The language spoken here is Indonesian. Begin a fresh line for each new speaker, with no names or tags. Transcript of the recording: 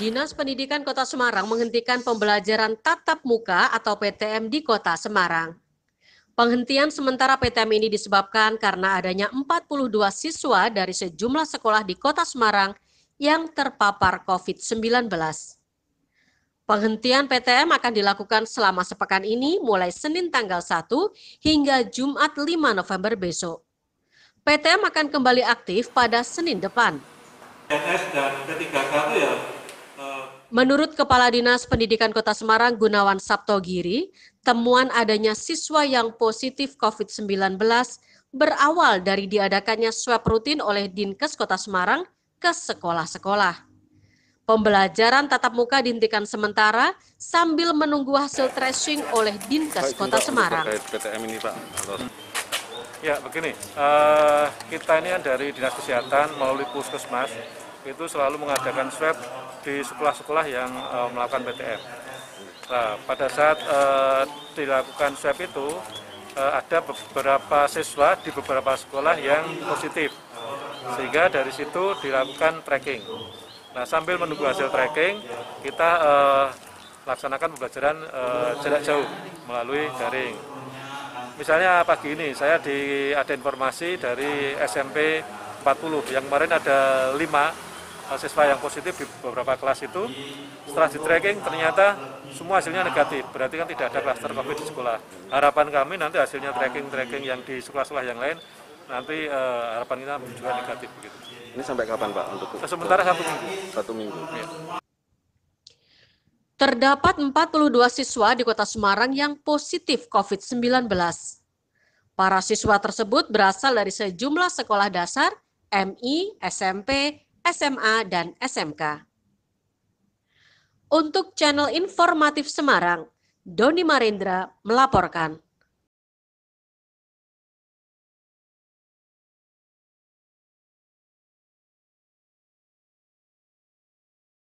Dinas Pendidikan Kota Semarang menghentikan pembelajaran tatap muka atau PTM di Kota Semarang. Penghentian sementara PTM ini disebabkan karena adanya 42 siswa dari sejumlah sekolah di Kota Semarang yang terpapar COVID-19. Penghentian PTM akan dilakukan selama sepekan ini mulai Senin tanggal 1 hingga Jumat 5 November besok. PTM akan kembali aktif pada Senin depan.
PTS dan P3K itu ya
Menurut Kepala Dinas Pendidikan Kota Semarang Gunawan Sabtogiri, temuan adanya siswa yang positif COVID-19 berawal dari diadakannya swab rutin oleh Dinkes Kota Semarang ke sekolah-sekolah. Pembelajaran tatap muka dihentikan sementara sambil menunggu hasil tracing oleh Dinkes Kota Semarang.
PTM ini Pak. Ya begini, uh, kita ini kan dari Dinas Kesehatan melalui Puskesmas itu selalu mengadakan swab di sekolah-sekolah yang uh, melakukan PTM. Nah, pada saat uh, dilakukan swab itu uh, ada beberapa siswa di beberapa sekolah yang positif, sehingga dari situ dilakukan tracking. Nah, sambil menunggu hasil tracking, kita uh, laksanakan pembelajaran uh, jarak jauh melalui daring. Misalnya pagi ini saya di, ada informasi dari SMP 40 yang kemarin ada 5 siswa yang positif di beberapa kelas itu setelah di tracking ternyata semua hasilnya negatif berarti kan tidak ada klaster covid di sekolah harapan kami nanti hasilnya tracking tracking yang di sekolah-sekolah yang lain nanti uh, harapan kita juga negatif begitu ini sampai kapan pak untuk sementara satu minggu satu minggu ya.
Terdapat 42 siswa di kota Semarang yang positif COVID-19. Para siswa tersebut berasal dari sejumlah sekolah dasar, MI, SMP, SMA, dan SMK. Untuk channel informatif Semarang, Doni Marendra melaporkan.